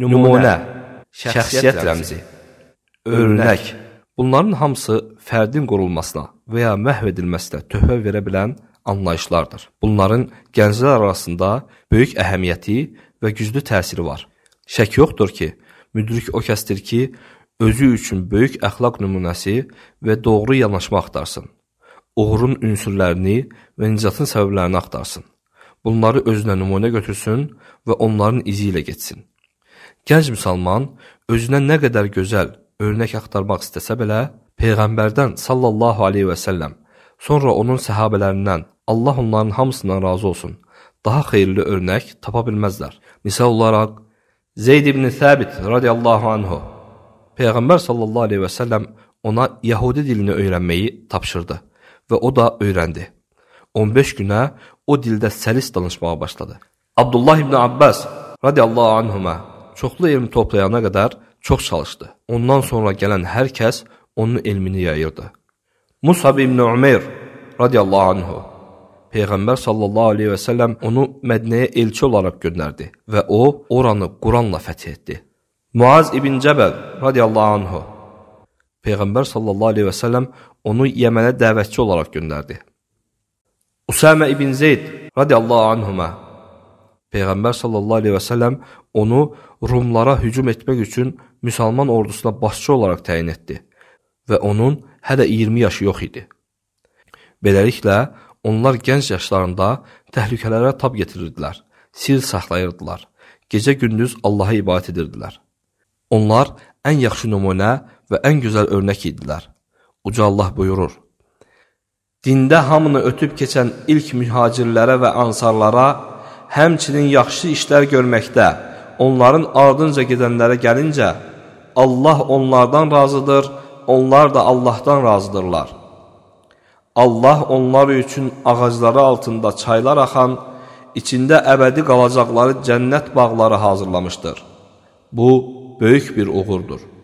nümunə, şəxsiyyət rəmzi, örnək, bunların hamısı fərdin qorulmasına və ya məhv edilməsinə töhfə verə bilən anlayışlardır. Bunların gənclər arasında böyük əhəmiyyəti və güclü təsiri var. Şək yoxdur ki, müdrik o kəsdir ki, özü üçün böyük əxlaq nümunəsi və doğru yanaşma axtarsın. Uğurun ünsürlərini və nicatın səbəblərini axtarsın. Bunları özünə nümunə götürsün və onların izi ilə getsin. Gənc müsəlman özünə nə qədər gözəl örnək axtarmaq istəsə belə, peyğəmbərdən sallallahu alayhi və sallam, sonra onun səhabələrindən, Allah onların hamısından razı olsun, daha xeyirli örnək tapa bilməzlər. Misal olaraq Zeyd ibn Səbit radiyallahu anhu Peyğəmbər sallallahu alayhi və sallam ona Yahudi dilini öyrənməyi tapşırdı və o da öyrəndi. 15 günə o dildə səlis danışmağa başladı. Abdullah ibn Abbas radiyallahu anhuma çoxlu elm toplayana qədər çox çalışdı. Ondan sonra gələn hər kəs onun elmini yayırdı. Musab ibn Umeyr radiyallahu anhu Peyğəmbər sallallahu aleyhi və səlləm onu Mədnəyə elçi olaraq göndərdi və o, oranı Quranla fəth etdi. Muaz ibn Cəbəl radiyallahu anhu Peyğəmbər sallallahu aleyhi və səlləm onu Yəmənə dəvətçi olaraq göndərdi. Usəmə ibn Zeyd radiyallahu anhuma Peyğəmbər sallallahu əleyhi və səlləm onu Rumlara hücum etmək üçün müsəlman ordusuna başçı olaraq təyin etdi və onun hələ 20 yaşı yox idi. Beləliklə, onlar gənc yaşlarında təhlükələrə tab getirirdilər, sir saxlayırdılar, gecə-gündüz Allaha ibadət edirdilər. Onlar ən yaxşı nümunə və ən gözəl örnək idilər. Uca Allah buyurur: Dində hamını ötüb keçən ilk mühacirlərə və ansarlara həmçinin yaxşı işlər görməkdə, onların ardınca gedənlərə gəlincə, Allah onlardan razıdır, onlar da Allahdan razıdırlar. Allah onlar üçün ağacları altında çaylar axan, içində əbədi qalacaqları cənnət bağları hazırlamışdır. Bu, böyük bir uğurdur.